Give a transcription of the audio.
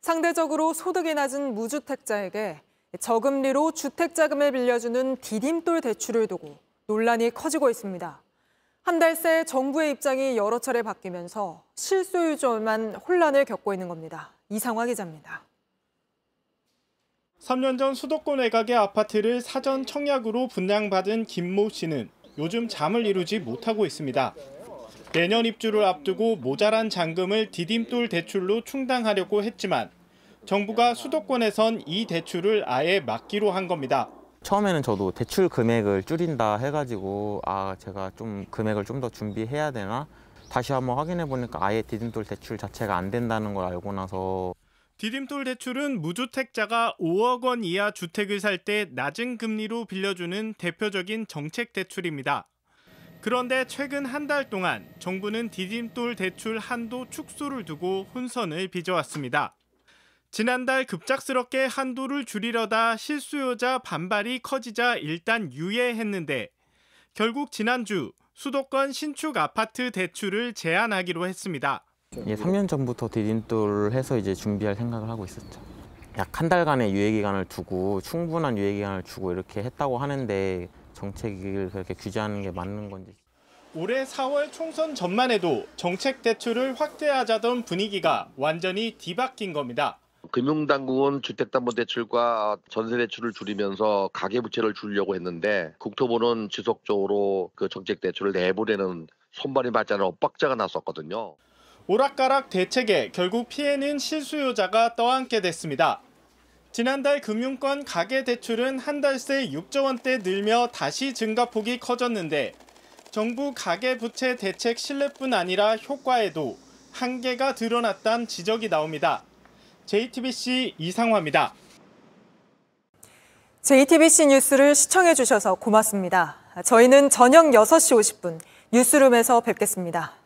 상대적으로 소득이 낮은 무주택자에게 저금리로 주택자금을 빌려주는 디딤돌 대출을 두고 논란이 커지고 있습니다. 한 달 새 정부의 입장이 여러 차례 바뀌면서 실소유주만 혼란을 겪고 있는 겁니다. 이상화 기자입니다. 3년 전 수도권 외곽의 아파트를 사전 청약으로 분양받은 김모 씨는 요즘 잠을 이루지 못하고 있습니다. 내년 입주를 앞두고 모자란 잔금을 디딤돌 대출로 충당하려고 했지만 정부가 수도권에선 이 대출을 아예 막기로 한 겁니다. 처음에는 저도 대출 금액을 줄인다 해가지고 아 제가 좀 금액을 좀 더 준비해야 되나 다시 한번 확인해 보니까 아예 디딤돌 대출 자체가 안 된다는 걸 알고 나서 디딤돌 대출은 무주택자가 5억 원 이하 주택을 살 때 낮은 금리로 빌려주는 대표적인 정책 대출입니다. 그런데 최근 한 달 동안 정부는 디딤돌 대출 한도 축소를 두고 혼선을 빚어왔습니다. 지난달 급작스럽게 한도를 줄이려다 실수요자 반발이 커지자 일단 유예했는데 결국 지난주 수도권 신축 아파트 대출을 제한하기로 했습니다. 예, 3년 전부터 디딤돌 해서 이제 준비할 생각을 하고 있었죠. 약 한 달간의 유예 기간을 두고 충분한 유예 기간을 주고 이렇게 했다고 하는데 정책을 그렇게 규제하는 게 맞는 건지. 올해 4월 총선 전만 해도 정책 대출을 확대하자던 분위기가 완전히 뒤바뀐 겁니다. 금융당국은 주택담보대출과 전세대출을 줄이면서 가계부채를 줄려고 했는데 국토부는 지속적으로 그 정책대출을 내보내는 손발이 맞지 않은 엇박자가 났었거든요. 오락가락 대책에 결국 피해는 실수요자가 떠안게 됐습니다. 지난달 금융권 가계대출은 한 달 새 6조 원대 늘며 다시 증가폭이 커졌는데 정부 가계부채 대책 신뢰뿐 아니라 효과에도 한계가 드러났다 지적이 나옵니다. JTBC 이상화입니다. JTBC 뉴스를 시청해 주셔서 고맙습니다. 저희는 저녁 6시 50분 뉴스룸에서 뵙겠습니다.